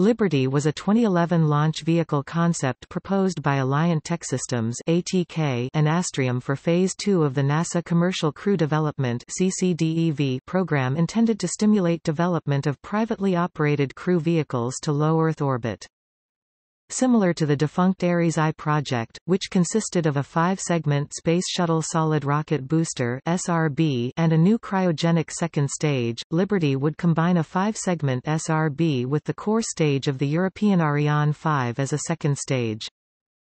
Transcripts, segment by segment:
Liberty was a 2011 launch vehicle concept proposed by Alliant Tech Systems ATK and Astrium for Phase 2 of the NASA Commercial Crew Development CCDEV program intended to stimulate development of privately operated crew vehicles to low Earth orbit similar to the defunct Ares I project, which consisted of a five-segment Space Shuttle Solid Rocket Booster (SRB) and a new cryogenic second stage. Liberty would combine a five-segment SRB with the core stage of the European Ariane 5 as a second stage.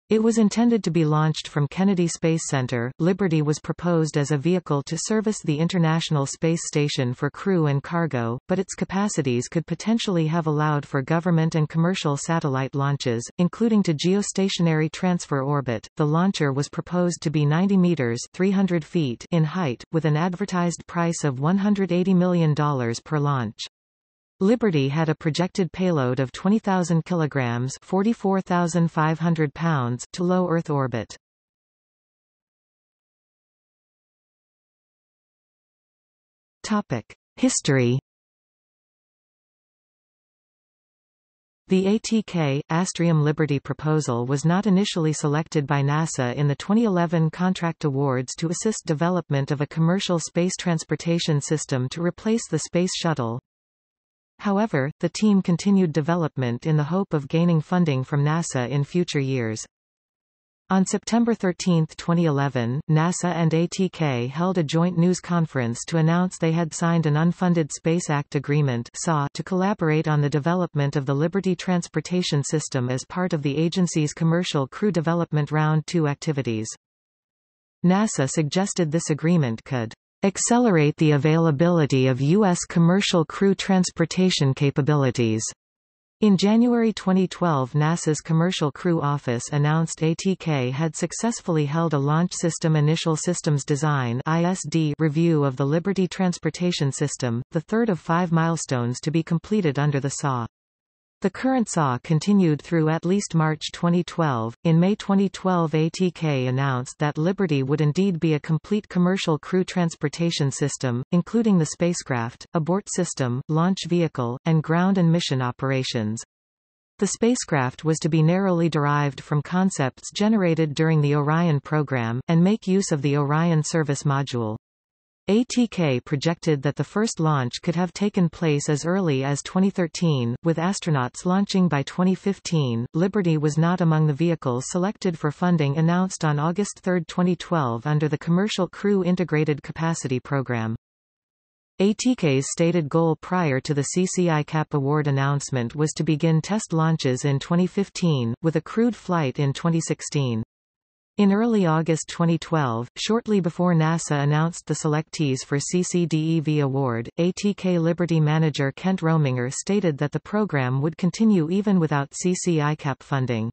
It was intended to be launched from Kennedy Space Center. Liberty was proposed as a vehicle to service the International Space Station for crew and cargo, but its capacities could potentially have allowed for government and commercial satellite launches, including to geostationary transfer orbit. The launcher was proposed to be 90 meters (300 feet) in height, with an advertised price of $180 million per launch. Liberty had a projected payload of 20,000 kilograms, 44,500 pounds to low Earth orbit. Topic: History The ATK, Astrium Liberty proposal was not initially selected by NASA in the 2011 contract awards to assist development of a commercial space transportation system to replace the Space Shuttle. However, the team continued development in the hope of gaining funding from NASA in future years. On September 13, 2011, NASA and ATK held a joint news conference to announce they had signed an unfunded Space Act Agreement to collaborate on the development of the Liberty Transportation System as part of the agency's Commercial Crew Development Round 2 activities. NASA suggested this agreement could accelerate the availability of U.S. commercial crew transportation capabilities. In January 2012 NASA's Commercial Crew Office announced ATK had successfully held a Launch System Initial Systems Design ISD review of the Liberty Transportation System, the third of five milestones to be completed under the SAW. The current SAW continued through at least March 2012. In May 2012, ATK announced that Liberty would indeed be a complete commercial crew transportation system, including the spacecraft, abort system, launch vehicle, and ground and mission operations. The spacecraft was to be narrowly derived from concepts generated during the Orion program, and make use of the Orion Service Module. ATK projected that the first launch could have taken place as early as 2013, with astronauts launching by 2015. Liberty was not among the vehicles selected for funding announced on August 3, 2012 under the Commercial Crew Integrated Capacity Program. ATK's stated goal prior to the CCI CAP award announcement was to begin test launches in 2015, with a crewed flight in 2016. In early August 2012, shortly before NASA announced the selectees for CCDEV award, ATK Liberty manager Kent Rominger stated that the program would continue even without CCICAP funding.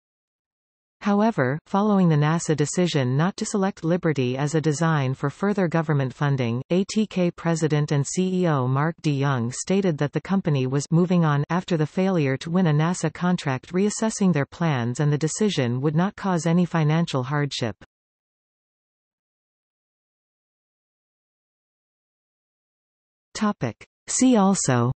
However, following the NASA decision not to select Liberty as a design for further government funding, ATK President and CEO Mark DeYoung stated that the company was moving on after the failure to win a NASA contract reassessing their plans and the decision would not cause any financial hardship. Topic. See also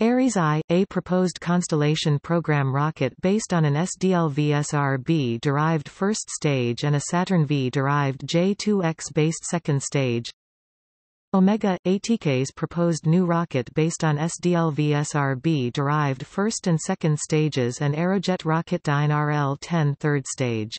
Ares I, a proposed Constellation program rocket based on an SDLV-SRB derived first stage and a Saturn V-derived J2X-based second stage. Omega, ATK's proposed new rocket based on SDLV-SRB derived first and second stages and Aerojet Rocketdyne RL-10 third stage.